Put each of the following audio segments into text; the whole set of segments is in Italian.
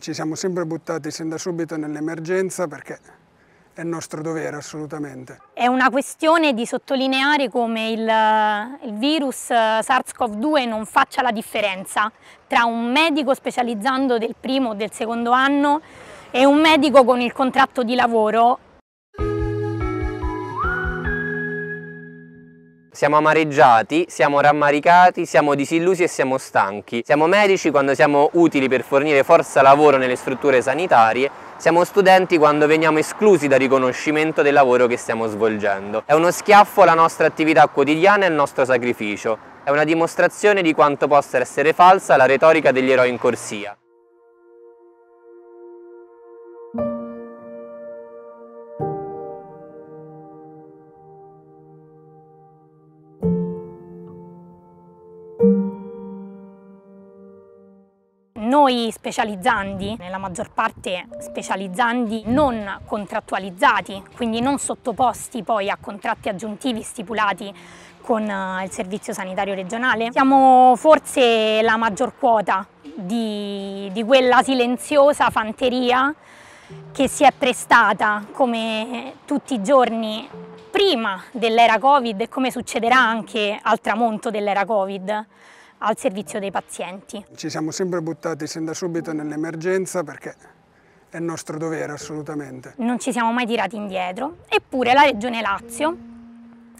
Ci siamo sempre buttati sin da subito nell'emergenza perché è il nostro dovere assolutamente. È una questione di sottolineare come il, il virus eh, SARS-CoV-2 non faccia la differenza tra un medico specializzando del primo o del secondo anno e un medico con il contratto di lavoro Siamo amareggiati, siamo rammaricati, siamo disillusi e siamo stanchi. Siamo medici quando siamo utili per fornire forza lavoro nelle strutture sanitarie, siamo studenti quando veniamo esclusi dal riconoscimento del lavoro che stiamo svolgendo. È uno schiaffo alla nostra attività quotidiana e al nostro sacrificio. È una dimostrazione di quanto possa essere falsa la retorica degli eroi in corsia. Noi specializzandi, nella maggior parte specializzandi non contrattualizzati, quindi non sottoposti poi a contratti aggiuntivi stipulati con eh, il Servizio Sanitario Regionale, siamo forse la maggior quota di, di quella silenziosa fanteria che si è prestata come tutti i giorni prima dell'era Covid e come succederà anche al tramonto dell'era Covid al servizio dei pazienti. Ci siamo sempre buttati sin da subito nell'emergenza perché è nostro dovere assolutamente. Non ci siamo mai tirati indietro, eppure la Regione Lazio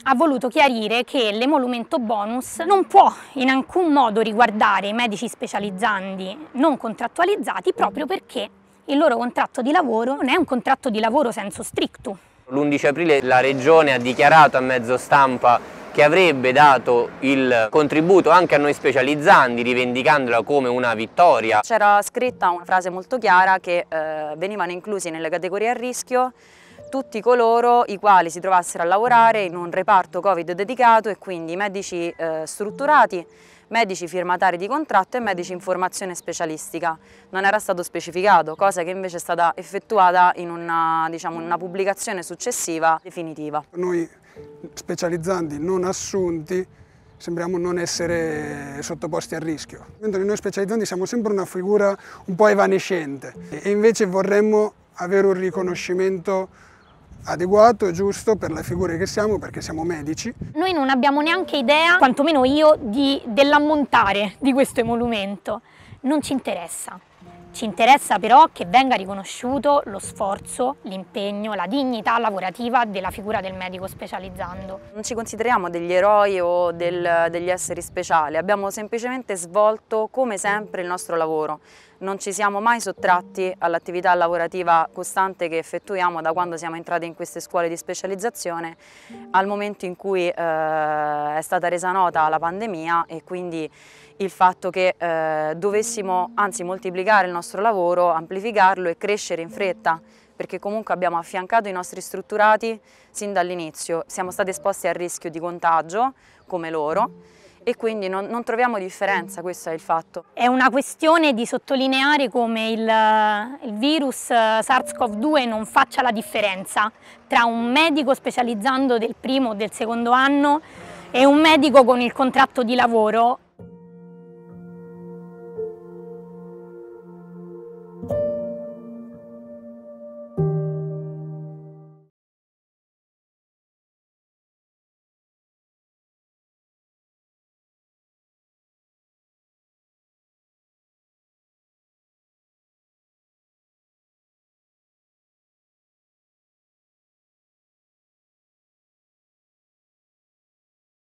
ha voluto chiarire che l'emolumento bonus non può in alcun modo riguardare i medici specializzandi non contrattualizzati proprio perché il loro contratto di lavoro non è un contratto di lavoro senso stricto. L'11 aprile la Regione ha dichiarato a mezzo stampa che avrebbe dato il contributo anche a noi specializzandi rivendicandola come una vittoria. C'era scritta una frase molto chiara che eh, venivano inclusi nelle categorie a rischio tutti coloro i quali si trovassero a lavorare in un reparto Covid dedicato e quindi medici eh, strutturati medici firmatari di contratto e medici in formazione specialistica. Non era stato specificato, cosa che invece è stata effettuata in una, diciamo, una pubblicazione successiva definitiva. Noi specializzanti non assunti sembriamo non essere sottoposti a rischio, mentre noi specializzanti siamo sempre una figura un po' evanescente e invece vorremmo avere un riconoscimento adeguato e giusto per le figure che siamo perché siamo medici. Noi non abbiamo neanche idea, quantomeno io, dell'ammontare di questo emolumento, non ci interessa. Ci interessa però che venga riconosciuto lo sforzo, l'impegno, la dignità lavorativa della figura del medico specializzando. Non ci consideriamo degli eroi o del, degli esseri speciali, abbiamo semplicemente svolto come sempre il nostro lavoro. Non ci siamo mai sottratti all'attività lavorativa costante che effettuiamo da quando siamo entrati in queste scuole di specializzazione al momento in cui eh, è stata resa nota la pandemia e quindi il fatto che eh, dovessimo anzi moltiplicare migliorare il nostro lavoro, amplificarlo e crescere in fretta perché comunque abbiamo affiancato i nostri strutturati sin dall'inizio, siamo stati esposti al rischio di contagio come loro e quindi non, non, troviamo differenza, questo è il fatto. È una questione di sottolineare come il, il virus eh, SARS-CoV-2 non faccia la differenza tra un medico specializzando del primo o del secondo anno e un medico con il contratto di lavoro